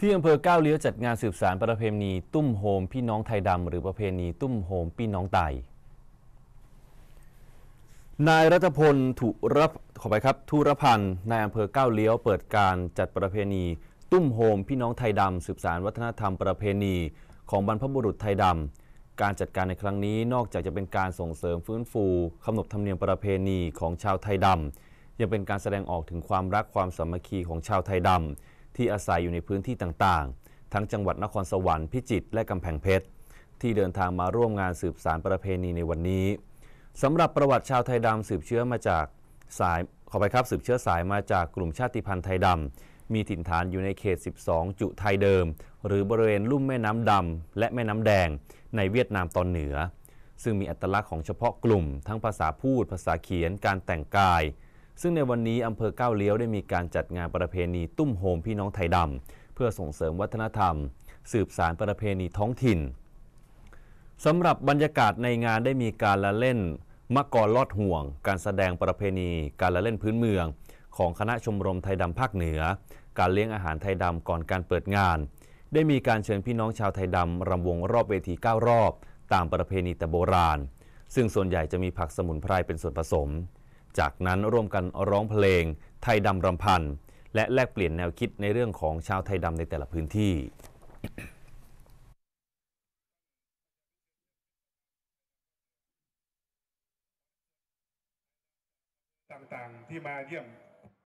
ที่อำเภอก้าวเลี้ยวจัดงานสืบสารประเพณี ตุ้มโฮมพี่น้องไทยดำหรือประเพณีตุ้มโฮมพี่น้องไตนายรัฐพลถุรขอไปครับ ทุรพันธ์ นายอำเภอก้าวเลี้ยวเปิดการจัดประเพณี ตุ้มโฮมพี่น้องไทยดำสืบสารวัฒนธรรมประเพณี ของบรรพบุรุษไทยดำการจัดการในครั้งนี้นอกจากจะเป็นการส่งเสริมฟื้นฟูขนบธรรมเนียมประเพณีของชาวไทยดำยังเป็นการแสดงออกถึงความรักความสามัคคีของชาวไทยดำที่อาศัยอยู่ในพื้นที่ต่างๆ ทั้งจังหวัดนครสวรรค์พิจิตรและกำแพงเพชร ที่เดินทางมาร่วมงานสืบสารประเพณีในวันนี้สำหรับประวัติชาวไทยดำสืบเชื้อมาจากสายขอไปครับสืบเชื้อสายมาจากกลุ่มชาติพันธุ์ไทยดำมีถิ่นฐานอยู่ในเขต 12 จุไทยเดิม หรือบริเวณลุ่มแม่น้ำดำและแม่น้ำแดงในเวียดนามตอนเหนือ ซึ่งมีอัตลักษณ์ของเฉพาะกลุ่มทั้งภาษาพูดภาษาเขียนการแต่งกายซึ่งในวันนี้อำเภอก้าวเลี้ยวได้มีการจัดงานประเพณีตุ้มโฮมพี่น้องไทยดำ เพื่อส่งเสริมวัฒนธรรม สืบสารประเพณีท้องถิ่นสำหรับบรรยากาศในงานได้มีการละเล่น มะกรลอดห่วง การแสดงประเพณีการละเล่นพื้นเมืองของคณะชมรมไทยดำภาคเหนือ การเลี้ยงอาหารไทยดำก่อนการเปิดงาน ได้มีการเชิญพี่น้องชาวไทยดำรำวงรอบเวที9รอบตามประเพณีแต่โบราณ ซึ่งส่วนใหญ่จะมีผักสมุนไพรเป็นส่วนผสมจากนั้นร่วมกันร้องเพลง ไทยดำรำพัน และแลกเปลี่ยนแนวคิดในเรื่องของชาวไทยดำในแต่ละพื้นที่ ต่างๆที่มาเยี่ยม